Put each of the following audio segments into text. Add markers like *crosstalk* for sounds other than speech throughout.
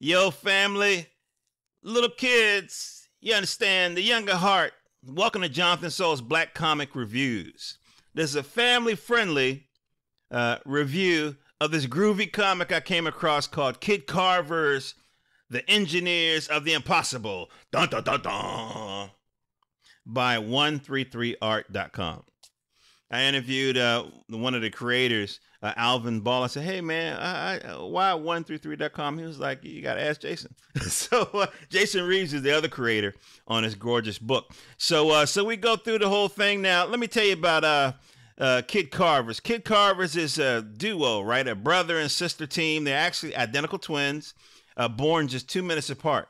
Yo, family, little kids, you understand the younger heart. Welcome to Jonathan Soul's Black Comic Reviews. This is a family friendly uh, review of this groovy comic I came across called Kid Carver's The Engineers of the Impossible. Dun, dun, dun, dun, by 133art.com. I interviewed uh, one of the creators uh, Alvin Ball. I said, "Hey man, I, I, why one three three com?" He was like, "You got to ask Jason." *laughs* so uh, Jason Reeves is the other creator on this gorgeous book. So uh, so we go through the whole thing now. Let me tell you about uh. Uh, Kid Carvers. Kid Carvers is a duo, right? A brother and sister team. They're actually identical twins, uh, born just two minutes apart.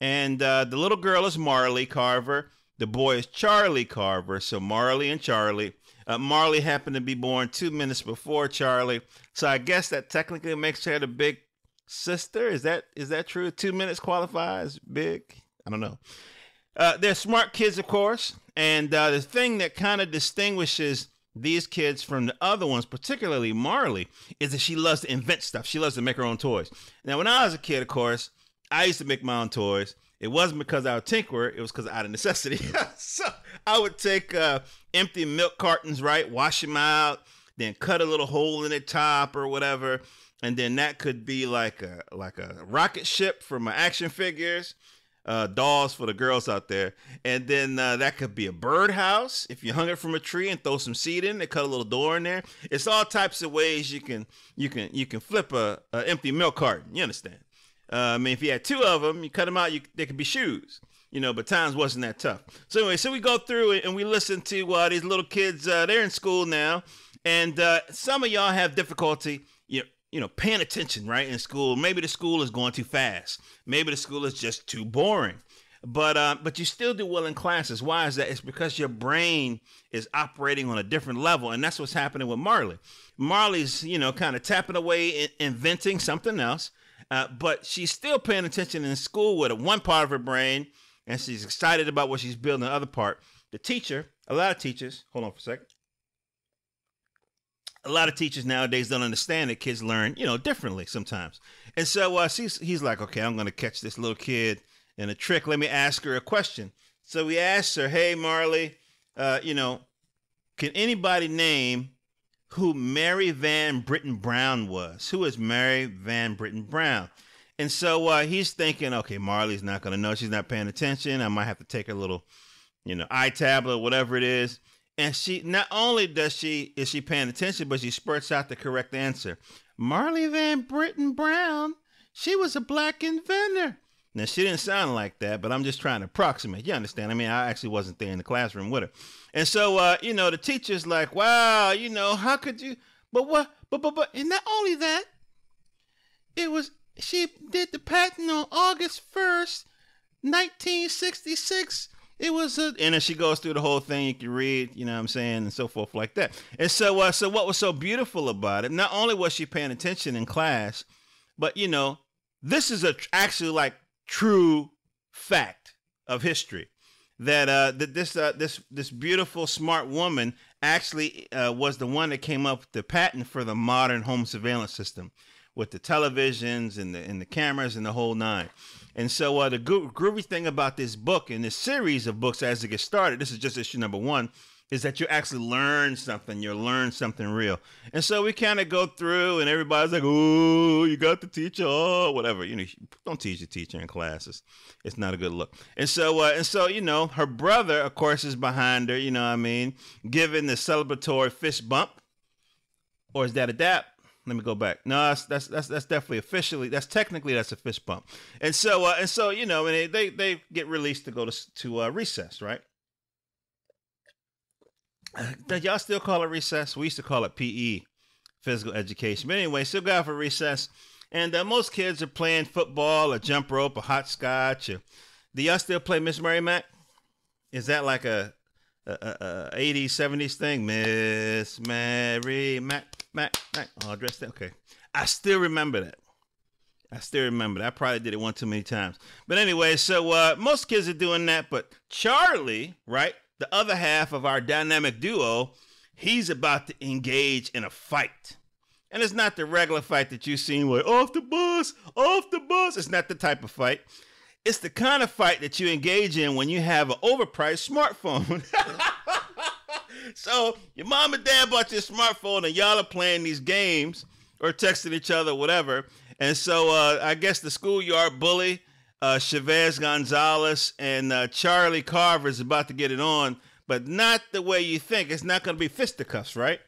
And uh, the little girl is Marley Carver, the boy is Charlie Carver. So Marley and Charlie. Uh, Marley happened to be born two minutes before Charlie. So I guess that technically makes her the big sister. Is that is that true? Two minutes qualifies big. I don't know. Uh, they're smart kids, of course. And uh, the thing that kind of distinguishes these kids from the other ones, particularly Marley, is that she loves to invent stuff. She loves to make her own toys. Now, when I was a kid, of course, I used to make my own toys. It wasn't because I was tinkerer, it was because out of necessity. *laughs* so I would take uh, empty milk cartons, right? Wash them out, then cut a little hole in the top or whatever. And then that could be like a like a rocket ship for my action figures, uh, dolls for the girls out there. And then uh, that could be a birdhouse if you hung it from a tree and throw some seed in it, cut a little door in there. It's all types of ways you can you can you can flip a, a empty milk carton. You understand? Uh, I mean, if you had two of them, you cut them out, you, they could be shoes, you know, but times wasn't that tough. So, anyway, so we go through it and we listen to uh, these little kids. Uh, they're in school now, and uh, some of y'all have difficulty, you know, you know, paying attention, right, in school. Maybe the school is going too fast. Maybe the school is just too boring. But uh, but you still do well in classes. Why is that? It's because your brain is operating on a different level, and that's what's happening with Marley. Marley's, you know, kind of tapping away, inventing something else uh, but she's still paying attention in school with a one part of her brain, and she's excited about what she's building the other part. The teacher, a lot of teachers, hold on for a second. A lot of teachers nowadays don't understand that kids learn, you know, differently sometimes. And so uh, she's, he's like, okay, I'm going to catch this little kid in a trick. Let me ask her a question. So we asked her, hey, Marley, uh, you know, can anybody name who Mary Van Britten Brown was. Who is Mary Van Britten Brown? And so uh, he's thinking, okay, Marley's not going to know. She's not paying attention. I might have to take her little, you know, eye tablet, whatever it is. And she not only does she is she paying attention, but she spurts out the correct answer. Marley Van Britten Brown. She was a black inventor. Now she didn't sound like that, but I'm just trying to approximate. You understand? I mean, I actually wasn't there in the classroom with her, and so uh, you know, the teacher's like, "Wow, you know, how could you?" But what? But but but, and not only that, it was she did the patent on August first, 1966. It was a, and then she goes through the whole thing. You can read, you know what I'm saying, and so forth like that. And so, uh, so what was so beautiful about it? Not only was she paying attention in class, but you know, this is a actually like true fact of history that uh, that this uh, this this beautiful smart woman actually uh, was the one that came up with the patent for the modern home surveillance system, with the televisions and the and the cameras and the whole nine. And so uh, the gro- groovy thing about this book and this series of books as it gets started, this is just issue number one, is that you actually learn something. You learn something real. And so we kind of go through, and everybody's like, "Ooh, you got the teacher, oh, whatever." You know, don't teach the teacher in classes. It's not a good look. And so, uh, and so, you know, her brother, of course, is behind her. You know, what I mean, giving the celebratory fist bump, or is that a dap? Let me go back. No, that's that's that's, that's definitely officially. That's technically that's a fist bump. And so, uh, and so, you know, and they they, they get released to go to to uh, recess, right? y'all still call it recess? We used to call it PE, physical education. But anyway, still got for recess. And uh, most kids are playing football or jump rope or hot Or, do y'all still play Miss Mary Mac? Is that like a, a, a, a 80s, 70s thing? Miss Mary Mac, Mac, Mac. Oh, dressed that. Okay. I still remember that. I still remember that. I probably did it one too many times. But anyway, so uh, most kids are doing that. But Charlie, right? the other half of our dynamic duo, he's about to engage in a fight. And it's not the regular fight that you've seen where off the bus, off the bus. It's not the type of fight. It's the kind of fight that you engage in when you have an overpriced smartphone. *laughs* so your mom and dad bought your smartphone and y'all are playing these games or texting each other, whatever. And so uh, I guess the schoolyard bully uh, Chavez Gonzalez and uh, Charlie Carver is about to get it on, but not the way you think. It's not going to be fisticuffs, right?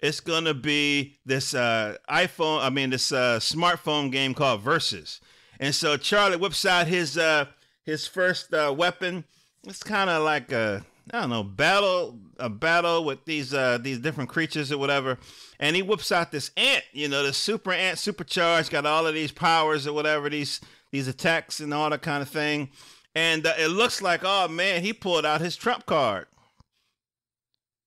It's going to be this uh, iPhone, I mean, this uh, smartphone game called Versus. And so Charlie whips out his uh, his first uh, weapon. It's kind of like a I don't know battle a battle with these uh, these different creatures or whatever. And he whips out this ant, you know, the super ant, supercharged, got all of these powers or whatever. These these attacks and all that kind of thing. And uh, it looks like, oh man, he pulled out his trump card.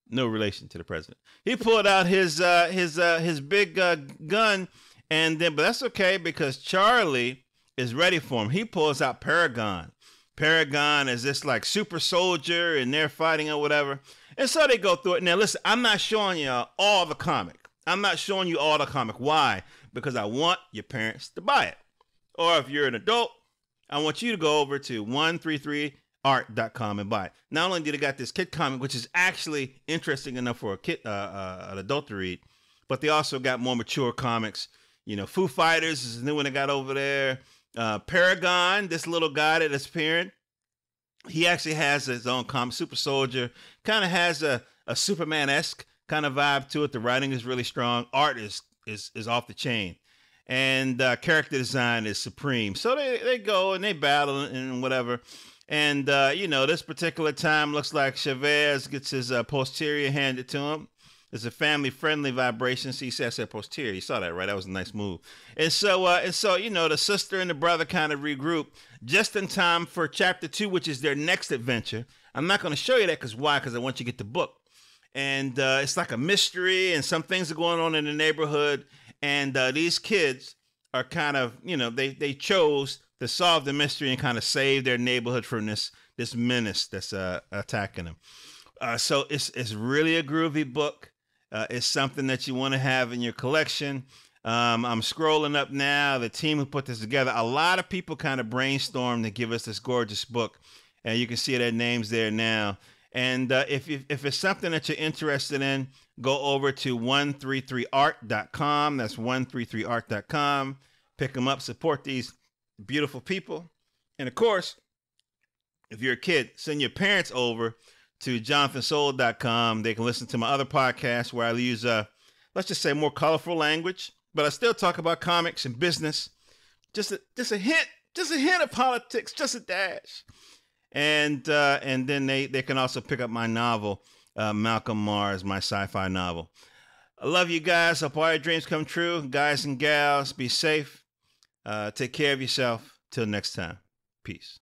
No relation to the president. He pulled out his uh, his uh, his big uh, gun, and then, but that's okay because Charlie is ready for him. He pulls out Paragon. Paragon is this like super soldier, and they're fighting or whatever. And so they go through it. Now, listen, I'm not showing you all the comic. I'm not showing you all the comic. Why? Because I want your parents to buy it. Or if you're an adult, I want you to go over to 133art.com and buy it. Not only did I got this kid comic, which is actually interesting enough for a kid, uh, uh, an adult to read, but they also got more mature comics. You know, Foo Fighters is the new one I got over there. Uh, Paragon, this little guy that is appearing, he actually has his own comic, Super Soldier. Kind of has a, a Superman esque kind of vibe to it. The writing is really strong. Art is is is off the chain and uh, character design is supreme. So they, they go and they battle and whatever. And, uh, you know, this particular time looks like Chavez gets his uh, posterior handed to him. It's a family friendly vibration. See, so I said posterior. You saw that, right? That was a nice move. And so, uh, and so, you know, the sister and the brother kind of regroup just in time for chapter two, which is their next adventure. I'm not going to show you that because why? Because I want you to get the book. And uh, it's like a mystery, and some things are going on in the neighborhood and uh, these kids are kind of you know they they chose to solve the mystery and kind of save their neighborhood from this this menace that's uh, attacking them. Uh, so it's it's really a groovy book. Uh, it's something that you want to have in your collection. Um, I'm scrolling up now. The team who put this together, a lot of people kind of brainstormed to give us this gorgeous book, and you can see their names there now. And uh, if, if, if, it's something that you're interested in, go over to 133art.com. That's 133art.com. Pick them up, support these beautiful people. And of course, if you're a kid, send your parents over to jonathansoul.com. They can listen to my other podcast where I use, uh, let's just say, more colorful language, but I still talk about comics and business. Just a, just a hint, just a hint of politics, just a dash and uh, and then they they can also pick up my novel, uh, Malcolm Mars, my sci-fi novel. I love you guys. Hope all your dreams come true, guys and gals. Be safe. Uh, take care of yourself. Till next time. Peace.